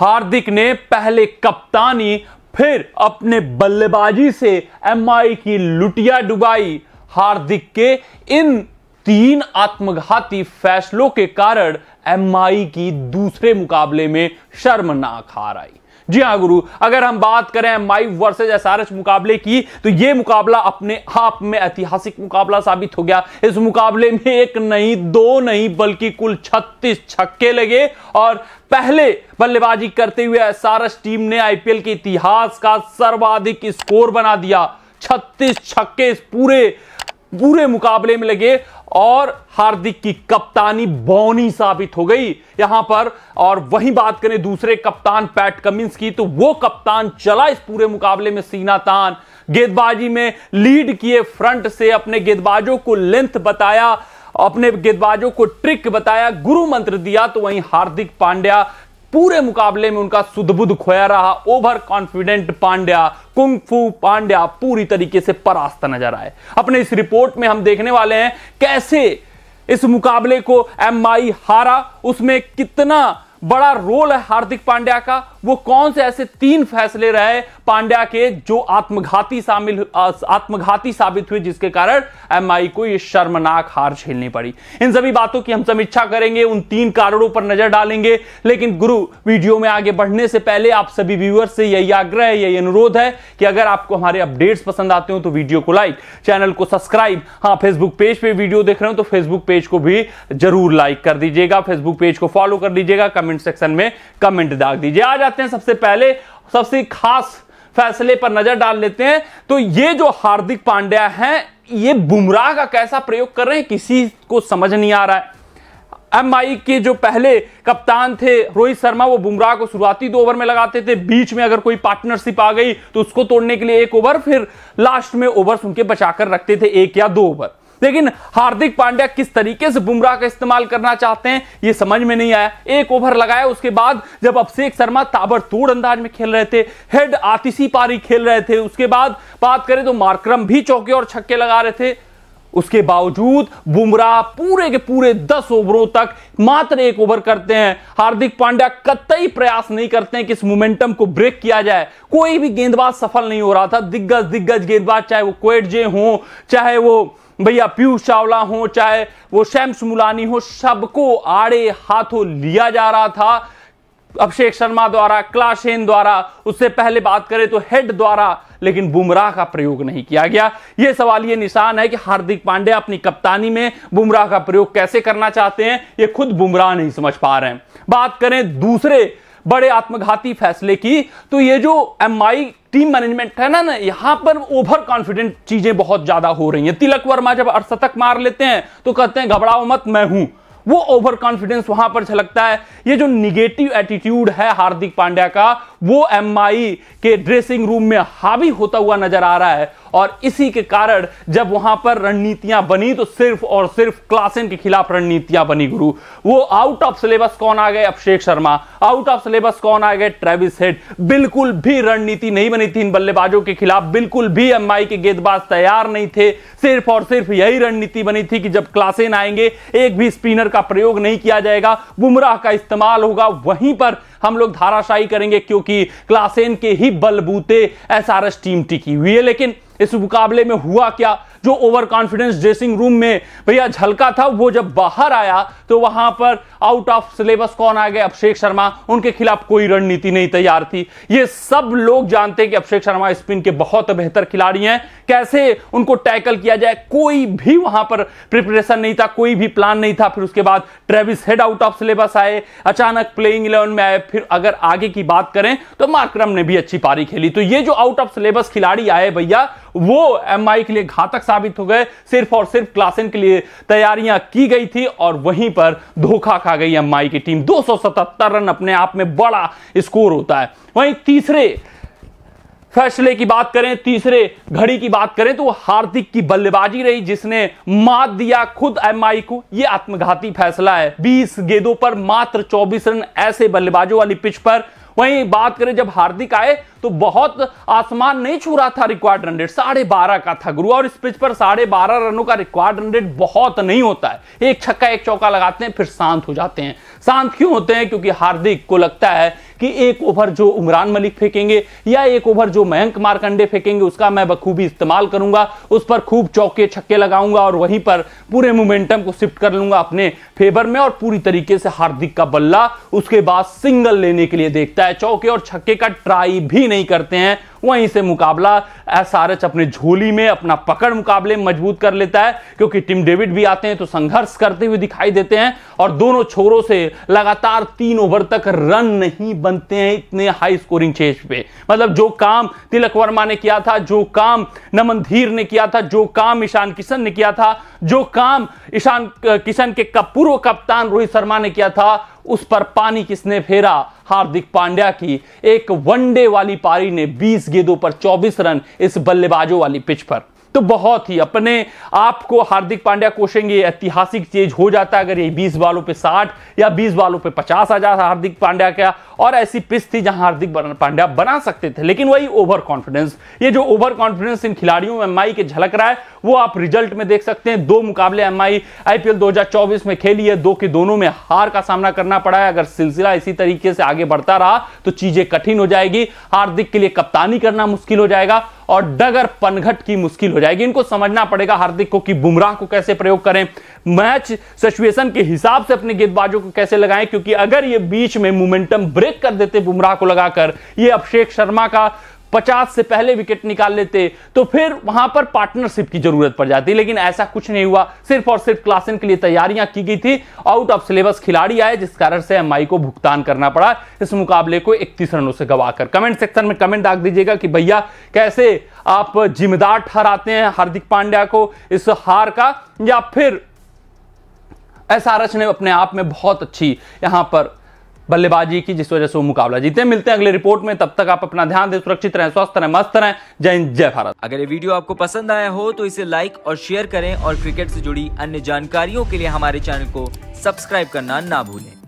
हार्दिक ने पहले कप्तानी फिर अपने बल्लेबाजी से एमआई की लुटिया डुबाई हार्दिक के इन तीन आत्मघाती फैसलों के कारण एमआई की दूसरे मुकाबले में शर्मनाक हार आई जी हाँ गुरु अगर हम बात करें माई वर्सेज एस एसआरएच मुकाबले की तो यह मुकाबला अपने आप में ऐतिहासिक मुकाबला साबित हो गया इस मुकाबले में एक नहीं दो नहीं बल्कि कुल 36 छक्के लगे और पहले बल्लेबाजी करते हुए एस एसआरएच टीम ने आईपीएल के इतिहास का सर्वाधिक स्कोर बना दिया 36 छक्के इस पूरे पूरे मुकाबले में लगे और हार्दिक की कप्तानी बौनी साबित हो गई यहां पर और वही बात करें दूसरे कप्तान पैट कमिंस की तो वो कप्तान चला इस पूरे मुकाबले में सीना तान गेंदबाजी में लीड किए फ्रंट से अपने गेंदबाजों को लेंथ बताया अपने गेंदबाजों को ट्रिक बताया गुरु मंत्र दिया तो वहीं हार्दिक पांड्या पूरे मुकाबले में उनका सुदबुद खोया रहा over confident Pandya kung fu Pandya पूरी तरीके से परास्त नजर आए अपने इस रिपोर्ट में हम देखने वाले हैं कैसे इस मुकाबले को एम हारा उसमें कितना बड़ा रोल है हार्दिक पांड्या का वो कौन से ऐसे तीन फैसले रहे पांड्या के जो आत्मघाती शामिल आत्मघाती साबित हुए जिसके कारण एमआई को ये शर्मनाक हार झेलनी पड़ी इन सभी बातों की हम समीक्षा करेंगे उन तीन कारणों पर नजर डालेंगे लेकिन गुरु वीडियो में आगे बढ़ने से पहले आप सभी व्यूअर्स से यही आग्रह यही अनुरोध है कि अगर आपको हमारे अपडेट्स पसंद आते हो तो वीडियो को लाइक चैनल को सब्सक्राइब हाँ फेसबुक पेज पर वीडियो देख रहे हो तो फेसबुक पेज को भी जरूर लाइक कर दीजिएगा फेसबुक पेज को फॉलो कर लीजिएगा कमेंट सेक्शन में कमेंट दाग दीजिए आ जाते जाते हैं सबसे पहले सबसे खास फैसले पर नजर डाल लेते हैं तो ये जो हार्दिक पांड्या है ये बुमराह का कैसा प्रयोग कर रहे हैं किसी को समझ नहीं आ रहा है एम आई के जो पहले कप्तान थे रोहित शर्मा वो बुमराह को शुरुआती दो ओवर में लगाते थे बीच में अगर कोई पार्टनरशिप आ गई तो उसको तोड़ने के लिए एक ओवर फिर लास्ट में ओवर उनके बचाकर रखते थे एक या दो ओवर लेकिन हार्दिक पांड्या किस तरीके से बुमराह का इस्तेमाल करना चाहते हैं ये समझ में नहीं आया एक ओवर लगाया उसके बाद जब अभिषेक शर्मा ताबड़तोड़ अंदाज में खेल रहे थे हेड आतिशी पारी खेल रहे थे उसके बाद बात करें तो मार्क्रम भी चौके और छक्के लगा रहे थे उसके बावजूद बुमराह पूरे के पूरे दस ओवरों तक मात्र एक ओवर करते हैं हार्दिक पांड्या कतई प्रयास नहीं करते हैं कि इस मोमेंटम को ब्रेक किया जाए कोई भी गेंदबाज सफल नहीं हो रहा था दिग्गज दिग्गज गेंदबाज चाहे वो जे हो चाहे वो भैया पीयूष चावला हो चाहे वो शैम्स सुमुलानी हो सबको आड़े हाथों लिया जा रहा था अभिषेक शर्मा द्वारा क्लासेन द्वारा उससे पहले बात करें तो हेड द्वारा लेकिन बुमराह का प्रयोग नहीं किया गया यह सवाल यह निशान है कि हार्दिक पांडे अपनी कप्तानी में बुमराह का प्रयोग कैसे करना चाहते हैं यह खुद बुमराह नहीं समझ पा रहे हैं बात करें दूसरे बड़े आत्मघाती फैसले की तो ये जो एम टीम मैनेजमेंट है ना ना यहां पर ओवर कॉन्फिडेंट चीजें बहुत ज्यादा हो रही हैं तिलक वर्मा जब अर्धशतक मार लेते हैं तो कहते हैं घबराओ मत मैं हूं वो ओवर कॉन्फिडेंस वहां पर झलकता है ये जो निगेटिव एटीट्यूड है हार्दिक पांड्या का वो एम के ड्रेसिंग रूम में हावी होता हुआ नजर आ रहा है और इसी के कारण जब वहां पर रणनीतियां बनी तो सिर्फ और सिर्फ क्लासेन के खिलाफ रणनीतियां बनी गुरु वो आउट ऑफ सिलेबस कौन आ गए Abhishek Sharma out of syllabus कौन आ गए ट्रेविस हेड बिल्कुल भी रणनीति नहीं बनी थी इन बल्लेबाजों के खिलाफ बिल्कुल भी एम के गेंदबाज तैयार नहीं थे सिर्फ और सिर्फ यही रणनीति बनी थी कि जब क्लासेन आएंगे एक भी स्पिनर का प्रयोग नहीं किया जाएगा बुमराह का इस्तेमाल होगा वहीं पर हम लोग धाराशाही करेंगे क्योंकि क्लासेन के ही बलबूते एसआरएस टीम टिकी हुई है लेकिन इस मुकाबले में हुआ क्या जो ओवर कॉन्फिडेंस ड्रेसिंग रूम में भैया झलका था वो जब बाहर आया तो वहां पर आउट ऑफ सिलेबस कौन आ गए अभिषेक शर्मा उनके खिलाफ कोई रणनीति नहीं तैयार थी ये सब लोग जानते हैं कि अभिषेक शर्मा स्पिन के बहुत बेहतर खिलाड़ी हैं कैसे उनको टैकल किया जाए कोई भी वहां पर प्रिपरेशन नहीं था कोई भी प्लान नहीं था फिर उसके बाद Travis Head out of syllabus आए अचानक प्लेइंग इलेवन में आए फिर अगर आगे की बात करें तो मार्क्रम ने भी अच्छी पारी खेली तो ये जो आउट ऑफ सिलेबस खिलाड़ी आए भैया वो एम के लिए घातक साबित हो गए सिर्फ और सिर्फ क्लासेन के लिए तैयारियां की गई थी और वहीं पर धोखा खा गई एम की टीम दो रन अपने आप में बड़ा स्कोर होता है वहीं तीसरे फैसले की बात करें तीसरे घड़ी की बात करें तो हार्दिक की बल्लेबाजी रही जिसने मात दिया खुद एमआई को यह आत्मघाती फैसला है 20 गेंदों पर मात्र 24 रन ऐसे बल्लेबाजों वाली पिच पर वहीं बात करें जब हार्दिक आए तो बहुत आसमान नहीं छू रहा था रिक्वायर्ड रन रेट साढ़े बारह का था गुरु और इस पिच पर साढ़े बारह रनों का रिक्वायर्ड रन रेट बहुत नहीं होता है एक छक्का एक चौका लगाते हैं फिर शांत हो जाते हैं शांत क्यों होते हैं क्योंकि हार्दिक को लगता है कि एक ओवर जो उमरान मलिक फेंकेंगे या एक ओवर जो मयंक मारकंडे फेंकेंगे उसका मैं बखूबी इस्तेमाल करूंगा उस पर खूब चौके छक्के लगाऊंगा और वहीं पर पूरे मोमेंटम को शिफ्ट कर लूंगा अपने फेवर में और पूरी तरीके से हार्दिक का बल्ला उसके बाद सिंगल लेने के लिए देखता है चौके और छक्के का ट्राई भी नहीं करते हैं वहीं से मुकाबला एस आर एच अपने झोली में अपना पकड़ मुकाबले मजबूत कर लेता है क्योंकि टीम डेविड भी आते हैं तो संघर्ष करते हुए दिखाई देते हैं और दोनों छोरों से लगातार तीन ओवर तक रन नहीं बनते हैं इतने हाई स्कोरिंग चेज पे मतलब जो काम तिलक वर्मा ने किया था जो काम नमन धीर ने किया था जो काम ईशान किशन ने किया था जो काम ईशान किशन के पूर्व कप्तान रोहित शर्मा ने किया था उस पर पानी किसने फेरा हार्दिक पांड्या की एक वनडे वाली पारी ने 20 गेंदों पर 24 रन इस बल्लेबाजों वाली पिच पर तो बहुत ही अपने आप को हार्दिक पांड्या कोशेंगे ऐतिहासिक चेज हो जाता अगर ये 20 बालों पे 60 या 20 बालों पे 50 आ जाता हार्दिक पांड्या का और ऐसी पिच थी जहां हार्दिक पांड्या बना सकते थे लेकिन वही ओवर कॉन्फिडेंस ये जो ओवर कॉन्फिडेंस इन खिलाड़ियों में एमआई के झलक रहा है वो आप रिजल्ट में देख सकते हैं दो मुकाबले एमआई आईपीएल 2024 में खेली है दो के दोनों में हार का सामना करना पड़ा है अगर सिलसिला इसी तरीके से आगे बढ़ता रहा तो चीजें कठिन हो जाएगी हार्दिक के लिए कप्तानी करना मुश्किल हो जाएगा और डगर पनघट की मुश्किल हो जाएगी इनको समझना पड़ेगा हार्दिक को कि बुमराह को कैसे प्रयोग करें मैच सिचुएशन के हिसाब से अपने गेंदबाजों को कैसे लगाएं क्योंकि अगर ये बीच में मोमेंटम ब्रेक कर देते बुमराह को लगाकर ये अभिषेक शर्मा का पचास से पहले विकेट निकाल लेते तो फिर वहां पर पार्टनरशिप की जरूरत पड़ जाती लेकिन ऐसा कुछ नहीं हुआ सिर्फ और सिर्फ क्लासन के लिए तैयारियां की गई थी आउट ऑफ सिलेबस खिलाड़ी आए जिस कारण से एम को भुगतान करना पड़ा इस मुकाबले को इकतीस रनों से गवाकर कमेंट सेक्शन में कमेंट डाक दीजिएगा कि भैया कैसे आप जिम्मेदार ठहराते हैं हार्दिक पांड्या को इस हार का या फिर एस ने अपने आप में बहुत अच्छी यहां पर बल्लेबाजी की जिस वजह से वो मुकाबला जीते मिलते हैं अगले रिपोर्ट में तब तक आप अपना ध्यान दें सुरक्षित रहें स्वस्थ रहें मस्त रहें जय हिंद जय भारत अगर ये वीडियो आपको पसंद आया हो तो इसे लाइक और शेयर करें और क्रिकेट से जुड़ी अन्य जानकारियों के लिए हमारे चैनल को सब्सक्राइब करना ना भूलें